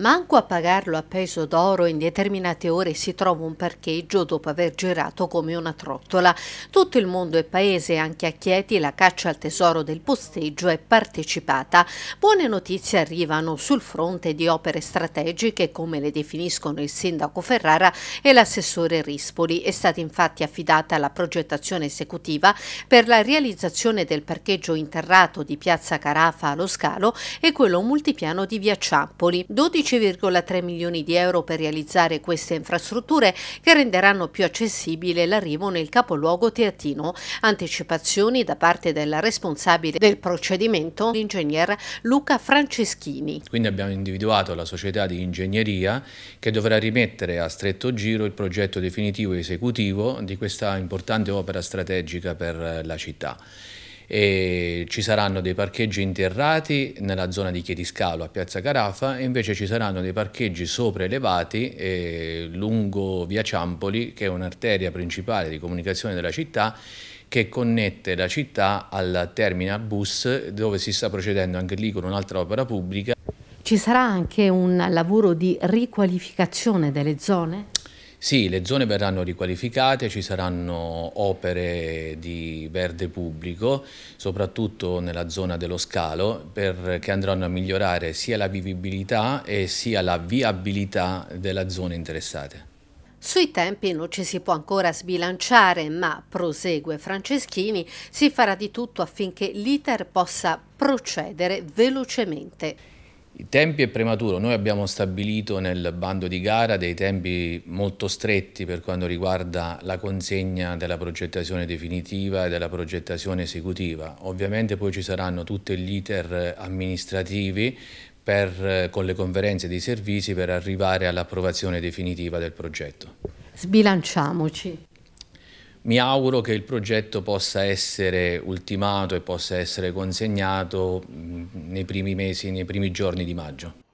Manco a pagarlo a peso d'oro in determinate ore si trova un parcheggio dopo aver girato come una trottola. Tutto il mondo e paese, anche a Chieti, la caccia al tesoro del posteggio è partecipata. Buone notizie arrivano sul fronte di opere strategiche, come le definiscono il sindaco Ferrara e l'assessore Rispoli. È stata infatti affidata la progettazione esecutiva per la realizzazione del parcheggio interrato di Piazza Carafa allo Scalo e quello multipiano di Via Ciampoli. 12 12,3 milioni di euro per realizzare queste infrastrutture che renderanno più accessibile l'arrivo nel capoluogo teatino. Anticipazioni da parte del responsabile del procedimento, l'ingegner Luca Franceschini. Quindi abbiamo individuato la società di ingegneria che dovrà rimettere a stretto giro il progetto definitivo e esecutivo di questa importante opera strategica per la città e ci saranno dei parcheggi interrati nella zona di Chietiscalo a Piazza Carafa e invece ci saranno dei parcheggi sopraelevati eh, lungo via Ciampoli che è un'arteria principale di comunicazione della città che connette la città al terminal bus dove si sta procedendo anche lì con un'altra opera pubblica. Ci sarà anche un lavoro di riqualificazione delle zone? Sì, le zone verranno riqualificate, ci saranno opere di verde pubblico, soprattutto nella zona dello scalo, che andranno a migliorare sia la vivibilità e sia la viabilità della zona interessata. Sui tempi non ci si può ancora sbilanciare, ma, prosegue Franceschini, si farà di tutto affinché l'iter possa procedere velocemente. I tempi è prematuro, noi abbiamo stabilito nel bando di gara dei tempi molto stretti per quanto riguarda la consegna della progettazione definitiva e della progettazione esecutiva. Ovviamente poi ci saranno tutti gli iter amministrativi per, con le conferenze dei servizi per arrivare all'approvazione definitiva del progetto. Sbilanciamoci. Mi auguro che il progetto possa essere ultimato e possa essere consegnato mm, nei primi mesi, nei primi giorni di maggio.